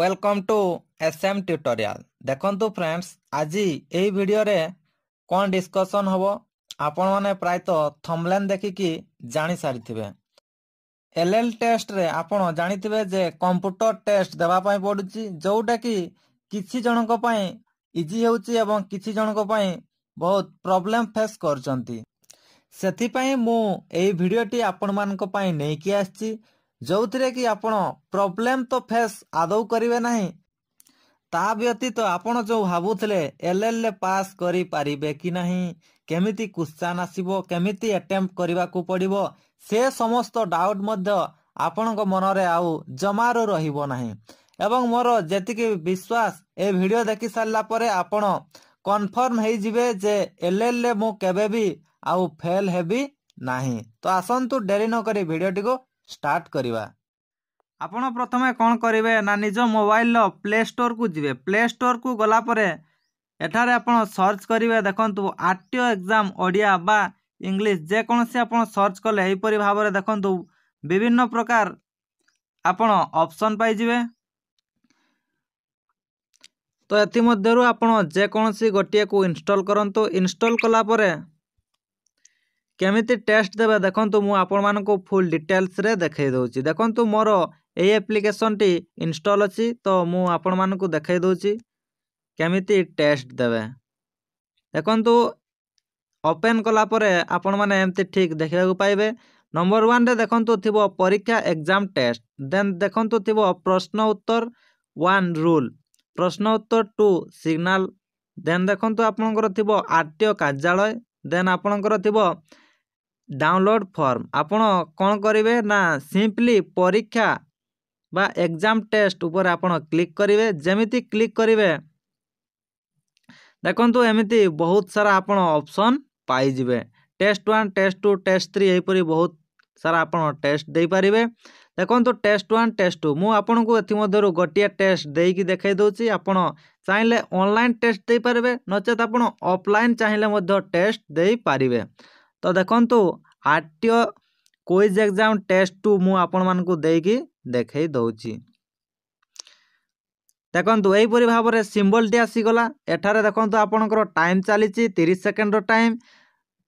welcome to SM tutorial ଦେଖନ୍ତୁ friends ଆଜି ଏହି ଭିଡ଼ିଓରେ କ'ଣ ଡିସ୍କସନ୍ ହେବ ଆପଣମାନେ ପ୍ରାୟତଃ ଥମ୍ଲେନ୍ ଦେଖିକି ଜାଣିସାରିଥିବେ ଏଲ୍ ଏଲ୍ ଟେଷ୍ଟରେ ଆପଣ ଜାଣିଥିବେ ଯେ କମ୍ପ୍ୟୁଟର ଟେଷ୍ଟ ଦେବା ପାଇଁ ପଡ଼ୁଛି ଯେଉଁଟାକି କିଛି ଜଣଙ୍କ ପାଇଁ ଇଜି ହେଉଛି ଏବଂ କିଛି ଜଣଙ୍କ ପାଇଁ ବହୁତ ପ୍ରୋବ୍ଲେମ୍ ଫେସ୍ କରୁଛନ୍ତି ସେଥିପାଇଁ ମୁଁ ଏହି ଭିଡ଼ିଓଟି ଆପଣମାନଙ୍କ ପାଇଁ ନେଇକି ଆସିଛି ଯେଉଁଥିରେ କି ଆପଣ ପ୍ରୋବ୍ଲେମ୍ ତ ଫେସ୍ ଆଦୌ କରିବେ ନାହିଁ ତା ବ୍ୟତୀତ ଆପଣ ଯେଉଁ ଭାବୁଥିଲେ ଏଲ୍ ଏଲ୍ରେ ପାସ୍ କରିପାରିବେ କି ନାହିଁ କେମିତି କୁଶ୍ଚାନ୍ ଆସିବ କେମିତି ଆଟେମ୍ପ କରିବାକୁ ପଡ଼ିବ ସେ ସମସ୍ତ ଡାଉଟ୍ ମଧ୍ୟ ଆପଣଙ୍କ ମନରେ ଆଉ ଜମାରୁ ରହିବ ନାହିଁ ଏବଂ ମୋର ଯେତିକି ବିଶ୍ୱାସ ଏ ଭିଡ଼ିଓ ଦେଖିସାରିଲା ପରେ ଆପଣ କନଫର୍ମ ହେଇଯିବେ ଯେ ଏଲ୍ ଏଲ୍ରେ ମୁଁ କେବେ ବି ଆଉ ଫେଲ୍ ହେବି ନାହିଁ ତ ଆସନ୍ତୁ ଡେରି ନକରି ଭିଡ଼ିଓଟିକୁ ଷ୍ଟାର୍ଟ କରିବା ଆପଣ ପ୍ରଥମେ କ'ଣ କରିବେ ନା ନିଜ ମୋବାଇଲର ପ୍ଲେ ଷ୍ଟୋରକୁ ଯିବେ ପ୍ଲେ ଷ୍ଟୋରକୁ ଗଲା ପରେ ଏଠାରେ ଆପଣ ସର୍ଚ୍ଚ କରିବେ ଦେଖନ୍ତୁ ଆର୍ ଟି ଓ ଏକ୍ଜାମ୍ ଓଡ଼ିଆ ବା ଇଂଲିଶ ଯେକୌଣସି ଆପଣ ସର୍ଚ୍ଚ କଲେ ଏହିପରି ଭାବରେ ଦେଖନ୍ତୁ ବିଭିନ୍ନ ପ୍ରକାର ଆପଣ ଅପସନ୍ ପାଇଯିବେ ତ ଏଥିମଧ୍ୟରୁ ଆପଣ ଯେକୌଣସି ଗୋଟିଏକୁ ଇନଷ୍ଟଲ୍ କରନ୍ତୁ ଇନଷ୍ଟଲ୍ କଲା কেমিতি ଟେଷ୍ଟ ଦେବେ ଦେଖନ୍ତୁ ମୁଁ ଆପଣମାନଙ୍କୁ ଫୁଲ୍ ଡିଟେଲ୍ସରେ ଦେଖାଇ ଦେଉଛି ଦେଖନ୍ତୁ ମୋର ଏଇ ଆପ୍ଲିକେସନ୍ଟି ଇନଷ୍ଟଲ୍ ଅଛି ତ ମୁଁ ଆପଣମାନଙ୍କୁ ଦେଖାଇ ଦେଉଛି କେମିତି ଟେଷ୍ଟ ଦେବେ ଦେଖନ୍ତୁ ଓପେନ୍ କଲା ପରେ ଆପଣମାନେ ଏମିତି ଠିକ୍ ଦେଖିବାକୁ ପାଇବେ ନମ୍ବର ୱାନ୍ରେ ଦେଖନ୍ତୁ ଥିବ ପରୀକ୍ଷା ଏକ୍ଜାମ୍ ଟେଷ୍ଟ ଦେନ୍ ଦେଖନ୍ତୁ ଥିବ ପ୍ରଶ୍ନ ଉତ୍ତର ୱାନ୍ ରୁଲ୍ ପ୍ରଶ୍ନ ଉତ୍ତର ଟୁ ସିଗ୍ନାଲ୍ ଦେନ୍ ଦେଖନ୍ତୁ ଆପଣଙ୍କର ଥିବ ଆର୍ଟିଓ କାର୍ଯ୍ୟାଳୟ ଦେନ୍ ଆପଣଙ୍କର ଥିବ ଡାଉନଲୋଡ଼୍ ଫର୍ମ ଆପଣ କ'ଣ କରିବେ ନା ସିମ୍ପଲି ପରୀକ୍ଷା ବା ଏକ୍ଜାମ୍ ଟେଷ୍ଟ ଉପରେ ଆପଣ କ୍ଲିକ୍ କରିବେ ଯେମିତି କ୍ଲିକ୍ କରିବେ ଦେଖନ୍ତୁ ଏମିତି ବହୁତ ସାରା ଆପଣ ଅପସନ୍ ପାଇଯିବେ test one test two test three ଏହିପରି ବହୁତ ସାରା ଆପଣ ଟେଷ୍ଟ ଦେଇପାରିବେ ଦେଖନ୍ତୁ ଟେଷ୍ଟ ୱାନ୍ ଟେଷ୍ଟ ଟୁ ମୁଁ ଆପଣଙ୍କୁ ଏଥିମଧ୍ୟରୁ ଗୋଟିଏ ଟେଷ୍ଟ ଦେଇକି ଦେଖାଇ ଦେଉଛି ଆପଣ ଚାହିଁଲେ ଅନଲାଇନ୍ ଟେଷ୍ଟ ଦେଇପାରିବେ ନଚେତ୍ ଆପଣ ଅଫଲାଇନ୍ ଚାହିଁଲେ ମଧ୍ୟ ଟେଷ୍ଟ ଦେଇପାରିବେ ତ ଦେଖନ୍ତୁ RTO quiz exam test two ମୁଁ ଆପଣମାନଙ୍କୁ ଦେଇକି ଦେଖାଇ ଦେଉଛି ଦେଖନ୍ତୁ ଏହିପରି ଭାବରେ ସିମ୍ବଲ୍ଟି ଆସିଗଲା ଏଠାରେ ଦେଖନ୍ତୁ ଆପଣଙ୍କର ଟାଇମ୍ ଚାଲିଛି ତିରିଶ ସେକେଣ୍ଡର ଟାଇମ୍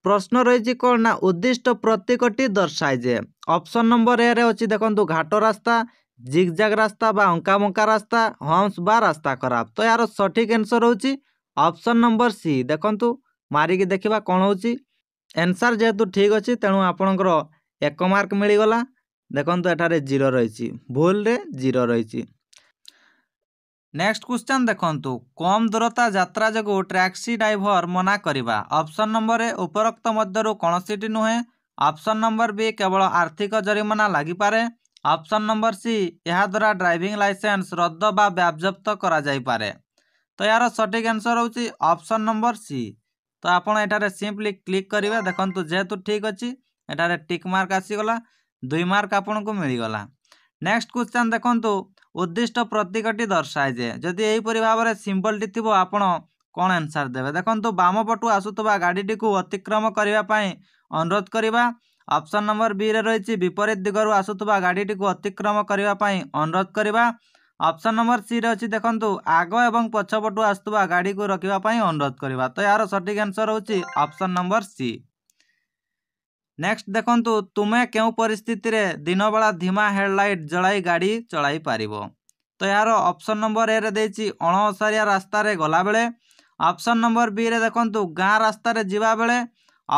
প্রশ্ন রয়েছে কোণ না উদ্দিষ্ট প্রতীকটি দর্শায় যে অপশন নম্বর এ অছি দেখুন ঘাট রাস্তা জিগজাগ রাস্তা বা অঙ্কামঙ্কা রাস্তা হমস বা রাস্তা খারাপ তো এর সঠিক আনসর হচ্ছে অপশন নম্বর সি দেখুন মারিকি দেখা কোণ হচ্ছে एनसर जेहेतु ठीक अच्छे तेणु आपणकर एक मार्क मिलगला देखते यठार जीरो रही भूल रे जीरो रही नेक्स्ट क्वेश्चन देखु कम दूरता जात्रा जो ट्राक्सी ड्राइवर मना करवा अपसन नंबर ए उपरोक्त मध्य कौन सी नुहे अपसन नंबर बी केवल आर्थिक जरिमाना लगिपे अपसन नंबर सी यहाद्वारा ड्राइविंग लाइसेंस रद्द व्याजप्त करपे तो यार सठिक आंसर होप्शन नंबर सी ତ ଆପଣ ଏଠାରେ ସିମ୍ପଲି କ୍ଲିକ୍ କରିବେ ଦେଖନ୍ତୁ ଯେହେତୁ ଠିକ୍ ଅଛି ଏଠାରେ ଟିକ୍ ମାର୍କ ଆସିଗଲା ଦୁଇ ମାର୍କ ଆପଣଙ୍କୁ ମିଳିଗଲା ନେକ୍ସଟ କ୍ୱେଶ୍ଚନ୍ ଦେଖନ୍ତୁ ଉଦ୍ଦିଷ୍ଟ ପ୍ରତୀକଟି ଦର୍ଶାଏ ଯେ ଯଦି ଏହିପରି ଭାବରେ ସିମ୍ବଲ୍ଟି ଥିବ ଆପଣ କ'ଣ ଆନ୍ସାର୍ ଦେବେ ଦେଖନ୍ତୁ ବାମପଟୁ ଆସୁଥିବା ଗାଡ଼ିଟିକୁ ଅତିକ୍ରମ କରିବା ପାଇଁ ଅନୁରୋଧ କରିବା ଅପସନ୍ ନମ୍ବର ବିରେ ରହିଛି ବିପରୀତ ଦିଗରୁ ଆସୁଥିବା ଗାଡ଼ିଟିକୁ ଅତିକ୍ରମ କରିବା ପାଇଁ ଅନୁରୋଧ କରିବା ଅପସନ୍ ନମ୍ବର ସିରେ ଅଛି ଦେଖନ୍ତୁ ଆଗ ଏବଂ ପଛପଟୁ ଆସୁଥିବା ଗାଡ଼ିକୁ ରଖିବା ପାଇଁ ଅନୁରୋଧ କରିବା ତ ଏହାର ସଠିକ୍ ଆନ୍ସର୍ ହେଉଛି ଅପସନ୍ ନମ୍ବର ସି ନେକ୍ସଟ ଦେଖନ୍ତୁ ତୁମେ କେଉଁ ପରିସ୍ଥିତିରେ ଦିନବେଳା ଧୀମା ହେଡ଼ଲାଇଟ୍ ଜଳାଇ ଗାଡ଼ି ଚଳାଇ ପାରିବ ତ ଏହାର ଅପସନ୍ ନମ୍ବର ଏରେ ଦେଇଛି ଅଣଓସାରିଆ ରାସ୍ତାରେ ଗଲାବେଳେ ଅପସନ୍ ନମ୍ବର ବିରେ ଦେଖନ୍ତୁ ଗାଁ ରାସ୍ତାରେ ଯିବାବେଳେ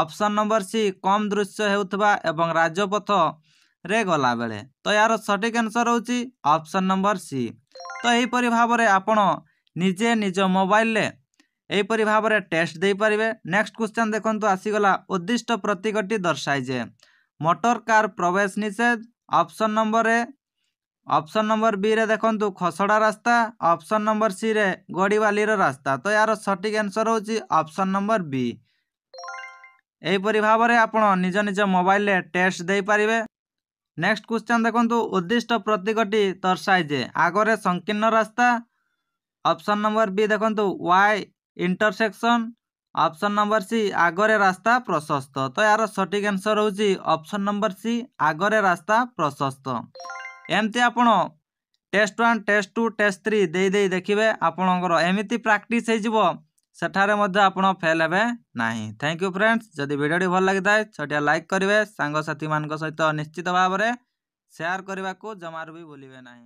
ଅପସନ୍ ନମ୍ବର ସି କମ୍ ଦୃଶ୍ୟ ହେଉଥିବା ଏବଂ ରାଜପଥ ରେ ଗଲାବେଳେ ତ ଏହାର ସଠିକ୍ ଆନ୍ସର୍ ହେଉଛି ଅପସନ୍ ନମ୍ବର ସି ତ ଏହିପରି ଭାବରେ ଆପଣ ନିଜେ ନିଜ ମୋବାଇଲରେ ଏହିପରି ଭାବରେ ଟେଷ୍ଟ ଦେଇପାରିବେ ନେକ୍ସଟ କ୍ୱେଶ୍ଚନ୍ ଦେଖନ୍ତୁ ଆସିଗଲା ଉଦ୍ଦିଷ୍ଟ ପ୍ରତୀକଟି ଦର୍ଶାଏ ଯେ ମଟର କାର ପ୍ରବେଶ ନିଷେଧ ଅପସନ୍ ନମ୍ବରରେ ଅପସନ୍ ନମ୍ବର ବିରେ ଦେଖନ୍ତୁ ଖସଡ଼ା ରାସ୍ତା ଅପସନ୍ ନମ୍ବର ସିରେ ଗଡ଼ିବାଲିର ରାସ୍ତା ତ ଏହାର ସଠିକ୍ ଆନ୍ସର୍ ହେଉଛି ଅପସନ୍ ନମ୍ବର ବି ଏହିପରି ଭାବରେ ଆପଣ ନିଜ ନିଜ ମୋବାଇଲରେ ଟେଷ୍ଟ ଦେଇପାରିବେ ନେକ୍ସଟ କ୍ୱେଶ୍ଚନ୍ ଦେଖନ୍ତୁ ଉଦ୍ଦିଷ୍ଟ ପ୍ରତୀକଟି ଦର୍ଶାଇଛି ଆଗରେ ସଂକୀର୍ଣ୍ଣ ରାସ୍ତା ଅପସନ୍ ନମ୍ବର ବି ଦେଖନ୍ତୁ Y intersection option number C ଆଗରେ ରାସ୍ତା ପ୍ରଶସ୍ତ ତ ଏହାର ସଠିକ୍ ଆନ୍ସର୍ ହେଉଛି ଅପସନ୍ ନମ୍ବର ସି ଆଗରେ ରାସ୍ତା ପ୍ରଶସ୍ତ ଏମିତି ଆପଣ test one test two test three ଦେଇ ଦେଇ ଦେଖିବେ ଆପଣଙ୍କର ଏମିତି ପ୍ରାକ୍ଟିସ୍ ହେଇଯିବ सेठे आप फेल हे ना थैंक यू फ्रेंड्स जदि भिडी भल लगी था छोटे लाइक करेंगे सांगसाथी मान सहित निश्चित भाव में सेयार करने को जमार भी भूलें ना